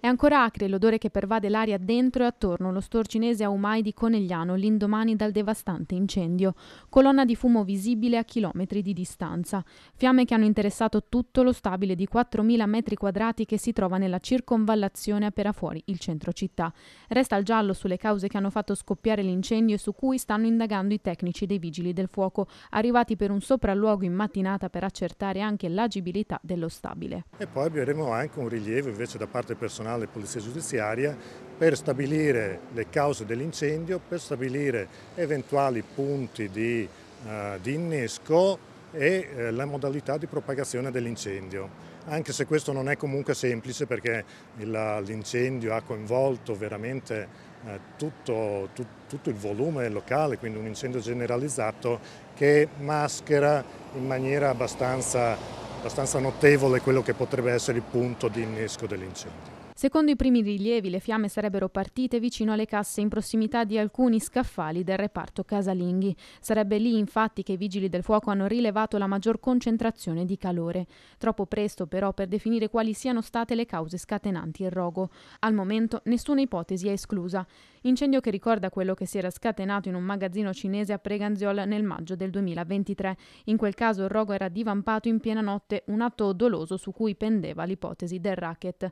È ancora acre l'odore che pervade l'aria dentro e attorno lo store cinese Aumai di Conegliano l'indomani dal devastante incendio. Colonna di fumo visibile a chilometri di distanza. Fiamme che hanno interessato tutto lo stabile di 4.000 metri quadrati che si trova nella circonvallazione a fuori il centro città. Resta il giallo sulle cause che hanno fatto scoppiare l'incendio e su cui stanno indagando i tecnici dei vigili del fuoco, arrivati per un sopralluogo in mattinata per accertare anche l'agibilità dello stabile. E poi abbiamo anche un rilievo invece da parte personale Nazionale Polizia Giudiziaria per stabilire le cause dell'incendio, per stabilire eventuali punti di, eh, di innesco e eh, la modalità di propagazione dell'incendio. Anche se questo non è comunque semplice perché l'incendio ha coinvolto veramente eh, tutto, tu, tutto il volume locale, quindi un incendio generalizzato che maschera in maniera abbastanza abbastanza notevole quello che potrebbe essere il punto di innesco dell'incendio. Secondo i primi rilievi le fiamme sarebbero partite vicino alle casse in prossimità di alcuni scaffali del reparto casalinghi. Sarebbe lì infatti che i vigili del fuoco hanno rilevato la maggior concentrazione di calore. Troppo presto però per definire quali siano state le cause scatenanti il rogo. Al momento nessuna ipotesi è esclusa. Incendio che ricorda quello che si era scatenato in un magazzino cinese a Preganziol nel maggio del 2023. In quel caso il rogo era divampato in piena notte, un atto doloso su cui pendeva l'ipotesi del racket.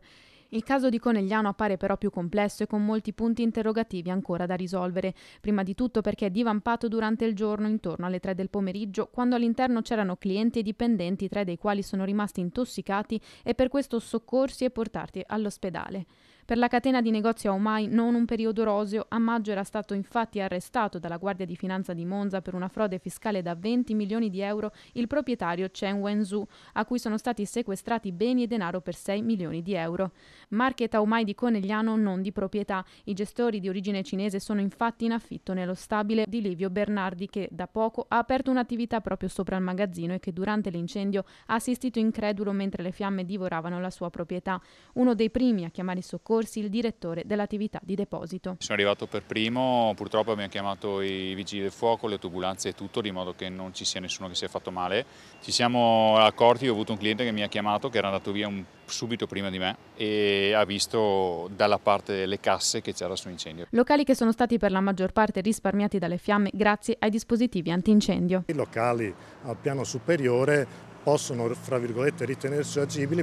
Il caso di Conegliano appare però più complesso e con molti punti interrogativi ancora da risolvere, prima di tutto perché è divampato durante il giorno intorno alle 3 del pomeriggio, quando all'interno c'erano clienti e dipendenti, tre dei quali sono rimasti intossicati e per questo soccorsi e portati all'ospedale. Per la catena di negozio Aumai non un periodo roseo, a maggio era stato infatti arrestato dalla Guardia di Finanza di Monza per una frode fiscale da 20 milioni di euro il proprietario Chen Wenzhou, a cui sono stati sequestrati beni e denaro per 6 milioni di euro. Market Aumai di Conegliano non di proprietà, i gestori di origine cinese sono infatti in affitto nello stabile di Livio Bernardi che da poco ha aperto un'attività proprio sopra il magazzino e che durante l'incendio ha assistito incredulo mentre le fiamme divoravano la sua proprietà. Uno dei primi a chiamare i soccorsi Corsi, il direttore dell'attività di deposito. Sono arrivato per primo, purtroppo abbiamo chiamato i vigili del fuoco, le tubulanze e tutto, di modo che non ci sia nessuno che sia fatto male. Ci siamo accorti, ho avuto un cliente che mi ha chiamato, che era andato via un, subito prima di me e ha visto dalla parte delle casse che c'era su incendio. Locali che sono stati per la maggior parte risparmiati dalle fiamme grazie ai dispositivi antincendio. I locali al piano superiore possono, fra virgolette, ritenersi agibili